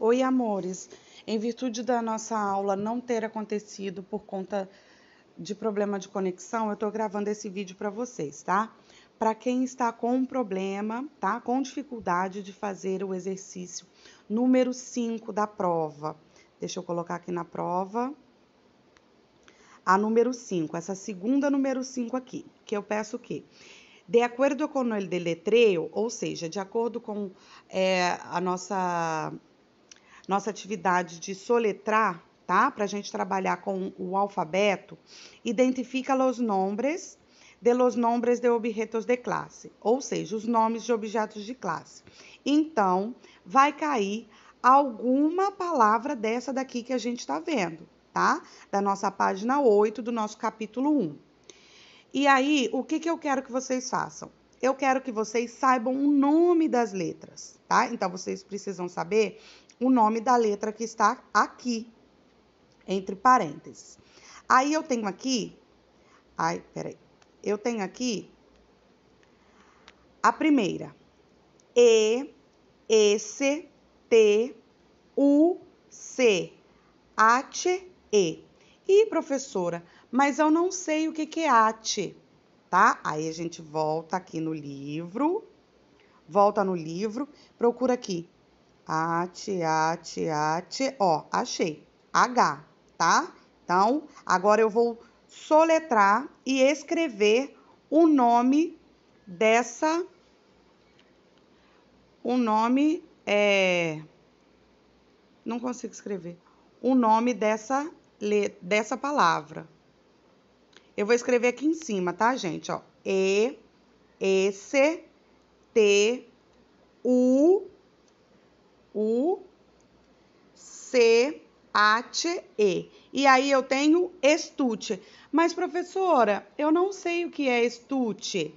Oi, amores. Em virtude da nossa aula não ter acontecido por conta de problema de conexão, eu estou gravando esse vídeo para vocês, tá? Para quem está com um problema, tá? Com dificuldade de fazer o exercício número 5 da prova. Deixa eu colocar aqui na prova. A número 5, essa segunda número 5 aqui, que eu peço o quê? De acordo com o deletreio, ou seja, de acordo com é, a nossa nossa atividade de soletrar, tá? Para a gente trabalhar com o alfabeto, identifica os nombres de los nombres de objetos de classe, ou seja, os nomes de objetos de classe. Então, vai cair alguma palavra dessa daqui que a gente está vendo, tá? Da nossa página 8 do nosso capítulo 1. E aí, o que, que eu quero que vocês façam? eu quero que vocês saibam o nome das letras, tá? Então vocês precisam saber o nome da letra que está aqui, entre parênteses. Aí eu tenho aqui. Ai, peraí. Eu tenho aqui a primeira. E, S T, U, C, H, E. E, professora, mas eu não sei o que, que é ATE tá? Aí a gente volta aqui no livro, volta no livro, procura aqui. Ate, ate, ate, ó, achei. H, tá? Então, agora eu vou soletrar e escrever o nome dessa o nome é não consigo escrever o nome dessa dessa palavra eu vou escrever aqui em cima, tá, gente? Ó, E, S, T, U, U, C, H E. E aí eu tenho estute. Mas, professora, eu não sei o que é estute.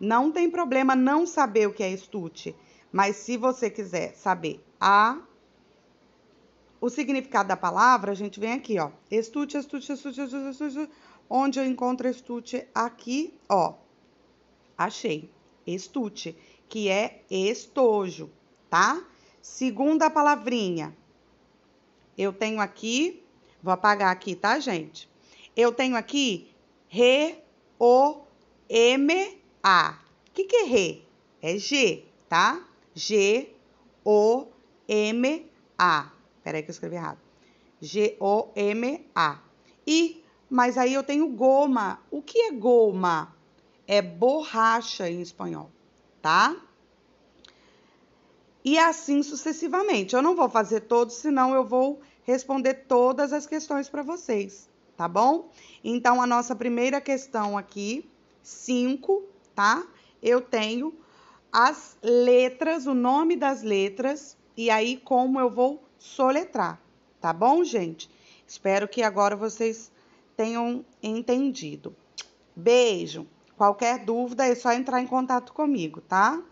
Não tem problema não saber o que é estute. Mas se você quiser saber a o significado da palavra, a gente vem aqui, ó. Estute, estute, estute, estute, estute. Onde eu encontro estuche aqui, ó. Achei. Estuche, que é estojo, tá? Segunda palavrinha. Eu tenho aqui, vou apagar aqui, tá, gente? Eu tenho aqui re, o, m, a. O que, que é re? É G, tá? G, o, m, a. Peraí que eu escrevi errado. G, o, m, a. E mas aí eu tenho goma. O que é goma? É borracha em espanhol, tá? E assim sucessivamente. Eu não vou fazer todos, senão eu vou responder todas as questões para vocês, tá bom? Então, a nossa primeira questão aqui, 5, tá? Eu tenho as letras, o nome das letras e aí como eu vou soletrar, tá bom, gente? Espero que agora vocês tenham entendido. Beijo. Qualquer dúvida é só entrar em contato comigo, tá?